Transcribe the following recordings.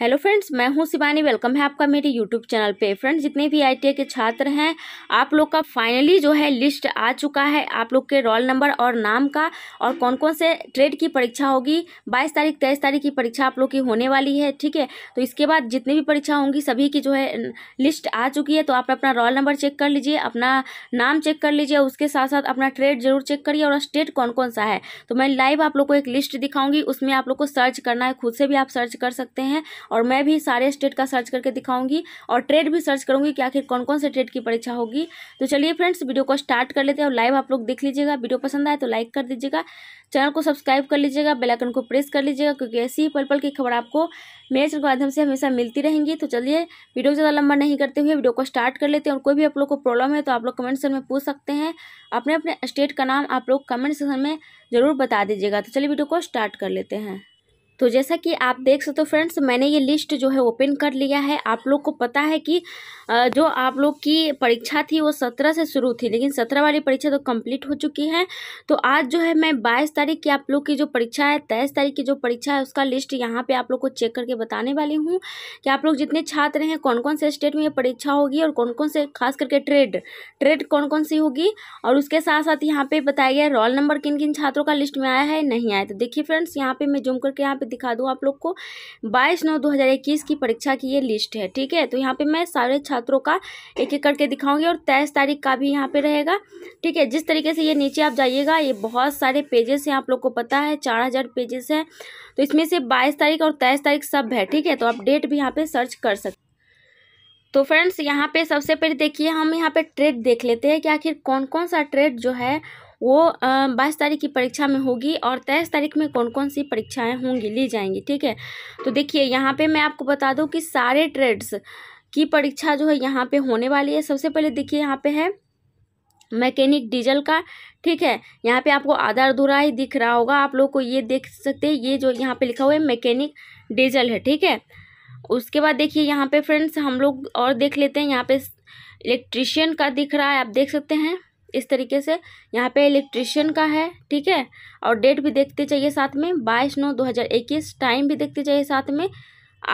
hello friends मैं हूं Shivani welcome है आपका मेरे यूट्यूब चैनल पे फ्रेंड्स जितने भी आईटीआई के छात्र हैं आप लोग का फाइनली जो है लिस्ट आ चुका है आप लोग के रोल नंबर और नाम का और कौन कौन से ट्रेड की परीक्षा होगी 22 तारीख तेईस तारीख की परीक्षा आप लोग की होने वाली है ठीक है तो इसके बाद जितनी भी परीक्षा होंगी सभी की जो है लिस्ट आ चुकी है तो आप अपना रोल नंबर चेक कर लीजिए अपना नाम चेक कर लीजिए उसके साथ साथ अपना ट्रेड जरूर चेक करिए और स्टेट कौन कौन सा है तो मैं लाइव आप लोग को एक लिस्ट दिखाऊंगी उसमें आप लोग को सर्च करना है खुद से भी आप सर्च कर सकते हैं और मैं भी सारे स्टेट का सर्च करके दिखाऊंगी और ट्रेड भी सर्च करूँगी कि आखिर कौन कौन से ट्रेड की परीक्षा होगी तो चलिए फ्रेंड्स वीडियो को स्टार्ट कर लेते हैं और लाइव आप लोग देख लीजिएगा वीडियो पसंद आए तो लाइक कर दीजिएगा चैनल को सब्सक्राइब कर लीजिएगा बेलाइकन को प्रेस कर लीजिएगा क्योंकि ऐसी ही पल पल की खबर आपको मेरे चैनल के माध्यम से हमेशा मिलती रहेंगी तो चलिए वीडियो को ज़्यादा लंबा नहीं करते हुए वीडियो को स्टार्ट कर लेते हैं और कोई भी आप लोग को प्रॉब्लम है तो आप लोग कमेंट सेक्शन में पूछ सकते हैं अपने अपने स्टेट का नाम आप लोग कमेंट सेक्शन में ज़रूर बता दीजिएगा तो चलिए वीडियो को स्टार्ट कर लेते हैं तो जैसा कि आप देख सकते हो फ्रेंड्स मैंने ये लिस्ट जो है ओपन कर लिया है आप लोग को पता है कि जो आप लोग की परीक्षा थी वो सत्रह से शुरू थी लेकिन सत्रह वाली परीक्षा तो कंप्लीट हो चुकी है तो आज जो है मैं बाईस तारीख की आप लोग की जो परीक्षा है तेईस तारीख की जो परीक्षा है उसका लिस्ट यहाँ पर आप लोग को चेक करके बताने वाली हूँ कि आप लोग जितने छात्र हैं कौन कौन से स्टेट में ये परीक्षा होगी और कौन कौन से खास करके ट्रेड ट्रेड कौन कौन सी होगी और उसके साथ साथ यहाँ पर बताया गया रोल नंबर किन किन छात्रों का लिस्ट में आया है नहीं आया तो देखिए फ्रेंड्स यहाँ पर मैं जुम करके यहाँ पे दिखा दूँ आप लोग को बाईस नौ दो हज़ार इक्कीस की परीक्षा की ये लिस्ट है ठीक है तो यहाँ पे मैं सारे छात्रों का एक एक करके दिखाऊंगी और तेईस तारीख का भी यहाँ पे रहेगा ठीक है जिस तरीके से ये नीचे आप जाइएगा ये बहुत सारे पेजेस हैं आप लोग को पता है चार हज़ार पेजेस हैं तो इसमें से बाईस तारीख और तेईस तारीख सब है ठीक है तो आप डेट भी यहाँ पर सर्च कर सकते तो फ्रेंड्स यहाँ पे सबसे पहले देखिए हम यहाँ पे ट्रेड देख लेते हैं कि आखिर कौन कौन सा ट्रेड जो है वो बाईस तारीख की परीक्षा में होगी और तेईस तारीख में कौन कौन सी परीक्षाएं होंगी ली जाएंगी ठीक है तो देखिए यहाँ पे मैं आपको बता दूँ कि सारे ट्रेड्स की परीक्षा जो है यहाँ पे होने वाली है सबसे पहले देखिए यहाँ पे है मैकेनिक डीजल का ठीक है यहाँ पे आपको आधार अधूरा ही दिख रहा होगा आप लोग को ये देख सकते हैं ये जो यहाँ पे लिखा हुआ है मैकेनिक डीजल है ठीक है उसके बाद देखिए यहाँ पे फ्रेंड्स हम लोग और देख लेते हैं यहाँ पे इलेक्ट्रिशियन का दिख रहा है आप देख सकते हैं इस तरीके से यहाँ पे इलेक्ट्रिशियन का है ठीक है और डेट भी देखते चाहिए साथ में बाईस नौ दो हज़ार इक्कीस टाइम भी देखते चाहिए साथ में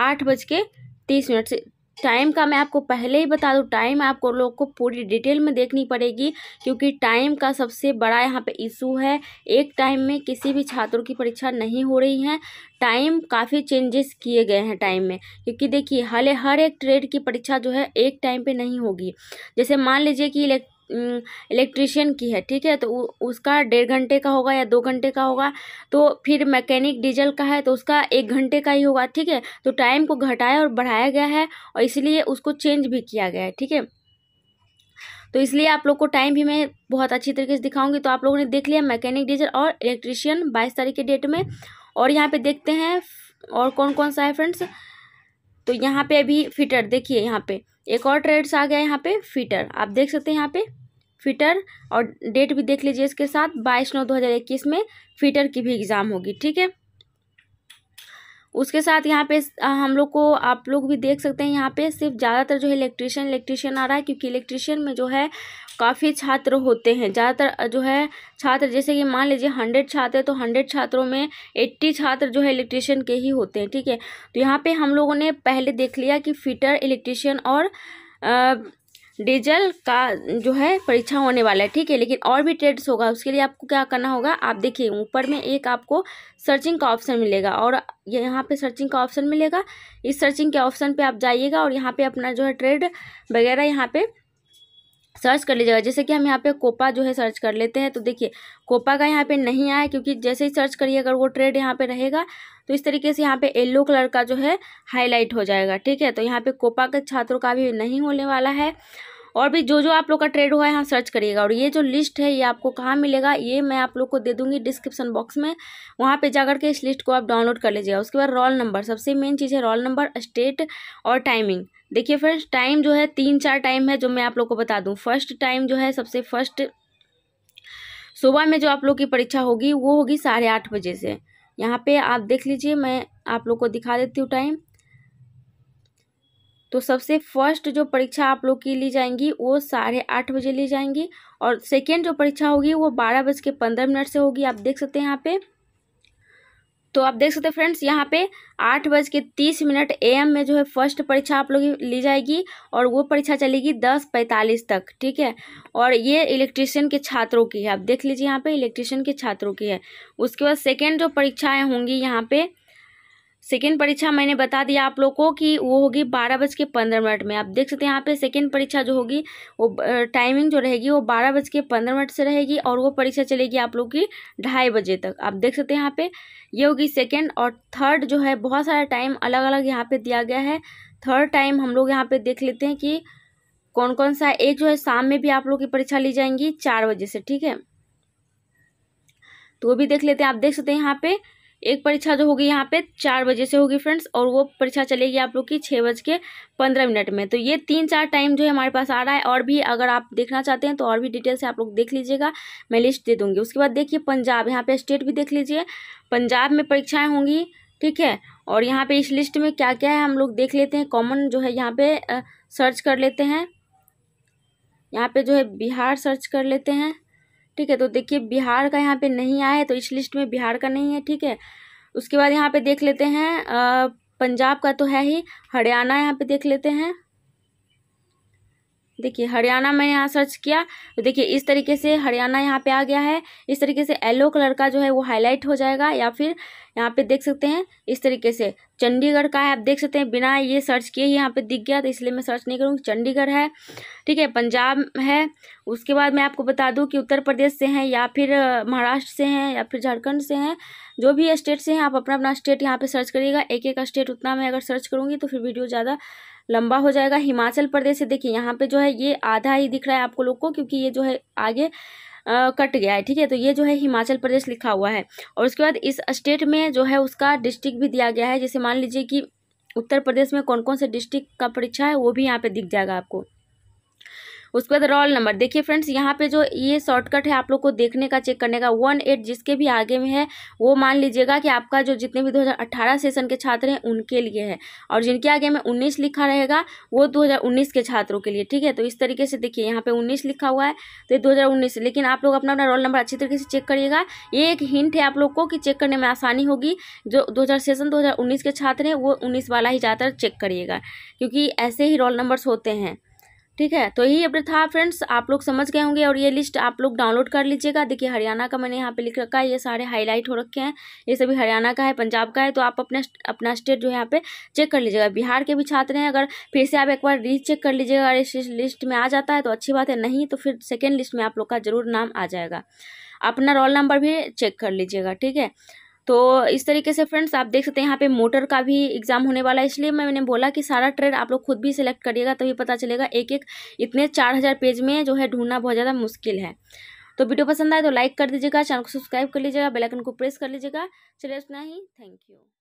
आठ बज के तीस मिनट से टाइम का मैं आपको पहले ही बता दूँ टाइम आपको लोग को पूरी डिटेल में देखनी पड़ेगी क्योंकि टाइम का सबसे बड़ा यहाँ पे इशू है एक टाइम में किसी भी छात्रों की परीक्षा नहीं हो रही है टाइम काफ़ी चेंजेस किए गए हैं टाइम में क्योंकि देखिए हले हर एक ट्रेड की परीक्षा जो है एक टाइम पे नहीं होगी जैसे मान लीजिए कि इलेक्ट्रीशियन की है ठीक है तो उसका डेढ़ घंटे का होगा या दो घंटे का होगा तो फिर मैकेनिक डीजल का है तो उसका एक घंटे का ही होगा ठीक है तो टाइम को घटाया और बढ़ाया गया है और इसलिए उसको चेंज भी किया गया है ठीक है तो इसलिए आप लोग को टाइम भी मैं बहुत अच्छी तरीके से दिखाऊंगी तो आप लोगों ने देख लिया मैकेनिक डीजल और इलेक्ट्रीशियन बाईस तारीख के डेट में और यहाँ पे देखते हैं और कौन कौन सा है फ्रेंड्स तो यहाँ पे अभी फिटर देखिए यहाँ पे एक और ट्रेड्स आ गया यहाँ पे फिटर आप देख सकते हैं यहाँ पे फीटर और डेट भी देख लीजिए इसके साथ बाईस नौ दो हज़ार इक्कीस में फीटर की भी एग्ज़ाम होगी ठीक है उसके साथ यहाँ पे हम लोग को आप लोग भी देख सकते हैं यहाँ पे सिर्फ ज़्यादातर जो है इलेक्ट्रिशियन इलेक्ट्रिशियन आ रहा है क्योंकि इलेक्ट्रिशियन में जो है काफ़ी छात्र होते हैं ज़्यादातर जो है छात्र जैसे कि मान लीजिए हंड्रेड छात्र तो हंड्रेड छात्रों में एट्टी छात्र जो है इलेक्ट्रिशियन के ही होते हैं ठीक है तो यहाँ पर हम लोगों ने पहले देख लिया कि फिटर इलेक्ट्रिशियन और डीजल का जो है परीक्षा होने वाला है ठीक है लेकिन और भी ट्रेड्स होगा उसके लिए आपको क्या करना होगा आप देखिए ऊपर में एक आपको सर्चिंग का ऑप्शन मिलेगा और यहाँ पे सर्चिंग का ऑप्शन मिलेगा इस सर्चिंग के ऑप्शन पे आप जाइएगा और यहाँ पे अपना जो है ट्रेड वगैरह यहाँ पे सर्च कर लीजिएगा जैसे कि हम यहाँ पे कोपा जो है सर्च कर लेते हैं तो देखिए कोपा का यहाँ पे नहीं आया क्योंकि जैसे ही सर्च करिए अगर वो ट्रेड यहाँ पे रहेगा तो इस तरीके से यहाँ पे येलो कलर का जो है हाईलाइट हो जाएगा ठीक है तो यहाँ पे कोपा के छात्रों का भी नहीं होने वाला है और भी जो जो आप लोग का ट्रेड हुआ है यहाँ सर्च करिएगा और ये जो लिस्ट है ये आपको कहाँ मिलेगा ये मैं आप लोग को दे दूंगी डिस्क्रिप्शन बॉक्स में वहाँ पे जाकर के इस लिस्ट को आप डाउनलोड कर लीजिएगा उसके बाद रोल नंबर सबसे मेन चीज़ है रोल नंबर स्टेट और टाइमिंग देखिए फ्रेंड्स टाइम जो है तीन चार टाइम है जो मैं आप लोग को बता दूँ फर्स्ट टाइम जो है सबसे फर्स्ट सुबह में जो आप लोग की परीक्षा होगी वो होगी साढ़े आठ बजे से यहाँ पे आप देख लीजिए मैं आप लोग को दिखा देती हूँ टाइम तो सबसे फर्स्ट जो परीक्षा आप लोग की ली जाएंगी वो साढ़े आठ बजे ली जाएंगी और सेकेंड जो परीक्षा होगी वो बारह बज के पंद्रह मिनट से होगी आप देख सकते हैं यहाँ पे तो आप देख सकते हैं फ्रेंड्स यहाँ पे आठ बज के तीस मिनट एम में जो है फर्स्ट परीक्षा आप लोग ली जाएगी और वो परीक्षा चलेगी दस पैंतालीस तक ठीक है और ये इलेक्ट्रिशियन के छात्रों की है आप देख लीजिए यहाँ पे इलेक्ट्रिशियन के छात्रों की है उसके बाद सेकेंड जो परीक्षाएँ होंगी यहाँ पर सेकेंड परीक्षा मैंने बता दिया आप लोग को कि वो होगी बारह बज के पंद्रह मिनट में आप देख सकते हैं यहाँ पे सेकेंड परीक्षा जो होगी वो टाइमिंग जो रहेगी वो बारह बज के पंद्रह मिनट से रहेगी और वो परीक्षा चलेगी आप लोग की ढाई बजे तक आप देख सकते हैं यहाँ पे ये होगी सेकेंड और थर्ड जो है बहुत सारा टाइम अलग अलग यहाँ पर दिया गया है थर्ड टाइम हम लोग यहाँ पर देख लेते हैं कि कौन कौन सा एक जो है शाम में भी आप लोग की परीक्षा ली जाएंगी चार बजे से ठीक है तो वो भी देख लेते हैं आप देख सकते हैं यहाँ पर एक परीक्षा जो तो होगी यहाँ पे चार बजे से होगी फ्रेंड्स और वो परीक्षा चलेगी आप लोग की छः बज के पंद्रह मिनट में तो ये तीन चार टाइम जो है हमारे पास आ रहा है और भी अगर आप देखना चाहते हैं तो और भी डिटेल से आप लोग देख लीजिएगा मैं लिस्ट दे दूँगी उसके बाद देखिए पंजाब यहाँ पर स्टेट भी देख लीजिए पंजाब में परीक्षाएँ होंगी ठीक है और यहाँ पर इस लिस्ट में क्या क्या है हम लोग देख लेते हैं कॉमन जो है यहाँ पर सर्च कर लेते हैं यहाँ पे जो है बिहार सर्च कर लेते हैं ठीक है तो देखिए बिहार का यहाँ पे नहीं आया है तो इस लिस्ट में बिहार का नहीं है ठीक है उसके बाद यहाँ पे देख लेते हैं पंजाब का तो है ही हरियाणा यहाँ पे देख लेते हैं देखिए हरियाणा मैंने यहाँ सर्च किया तो देखिए इस तरीके से हरियाणा यहाँ पे आ गया है इस तरीके से येलो कलर का जो है वो हाईलाइट हो जाएगा या फिर यहाँ पे देख सकते हैं इस तरीके से चंडीगढ़ का है आप देख सकते हैं बिना ये सर्च किए ही यहाँ पे दिख गया तो इसलिए मैं सर्च नहीं करूँगी चंडीगढ़ है ठीक है पंजाब है उसके बाद मैं आपको बता दूँ कि उत्तर प्रदेश से हैं या फिर महाराष्ट्र से हैं या फिर झारखंड से हैं जो भी स्टेट से हैं आप अपना अपना स्टेट यहाँ पर सर्च करिएगा एक एक स्टेट उतना मैं अगर सर्च करूँगी तो फिर वीडियो ज़्यादा लंबा हो जाएगा हिमाचल प्रदेश से देखिए यहाँ पे जो है ये आधा ही दिख रहा है आपको लोग को क्योंकि ये जो है आगे आ, कट गया है ठीक है तो ये जो है हिमाचल प्रदेश लिखा हुआ है और उसके बाद इस स्टेट में जो है उसका डिस्ट्रिक्ट भी दिया गया है जैसे मान लीजिए कि उत्तर प्रदेश में कौन कौन से डिस्ट्रिक्ट का परीक्षा है वो भी यहाँ पे दिख जाएगा आपको उसके बाद रोल नंबर देखिए फ्रेंड्स यहाँ पे जो ये शॉर्टकट है आप लोग को देखने का चेक करने का वन एट जिसके भी आगे में है वो मान लीजिएगा कि आपका जो जितने भी 2018 सेशन के छात्र हैं उनके लिए है और जिनके आगे में उन्नीस लिखा रहेगा वो उन्नीस के छात्रों के लिए ठीक है तो इस तरीके से देखिए यहाँ पे उन्नीस लिखा हुआ है तो ये दो लेकिन आप लोग अपना अपना रोल नंबर अच्छी तरीके से चेक करिएगा ये एक हिंट है आप लोग को कि चेक करने में आसानी होगी जो दो सेशन दो के छात्र हैं वो उन्नीस वाला ही ज़्यादातर चेक करिएगा क्योंकि ऐसे ही रोल नंबर्स होते हैं ठीक है तो यही अपडेट था फ्रेंड्स आप लोग समझ गए होंगे और ये लिस्ट आप लोग डाउनलोड कर लीजिएगा देखिए हरियाणा का मैंने यहाँ पे लिख रखा है ये सारे हाईलाइट हो रखे हैं ये सभी हरियाणा का है पंजाब का है तो आप अपना अपना स्टेट जो है यहाँ पे चेक कर लीजिएगा बिहार के भी छात्र हैं अगर फिर से आप एक बार री चेक कर लीजिएगा अगर इस लिस्ट में आ जाता है तो अच्छी बात है नहीं तो फिर सेकेंड लिस्ट में आप लोग का जरूर नाम आ जाएगा अपना रोल नंबर भी चेक कर लीजिएगा ठीक है तो इस तरीके से फ्रेंड्स आप देख सकते हैं यहाँ पे मोटर का भी एग्ज़ाम होने वाला है इसलिए मैंने बोला कि सारा ट्रेड आप लोग खुद भी सिलेक्ट करिएगा तभी पता चलेगा एक एक इतने चार हज़ार पेज में जो है ढूंढना बहुत ज़्यादा मुश्किल है तो वीडियो पसंद आए तो लाइक कर दीजिएगा चैनल को सब्सक्राइब कर लीजिएगा बेलाइकन को प्रेस कर लीजिएगा चलिए इतना ही थैंक यू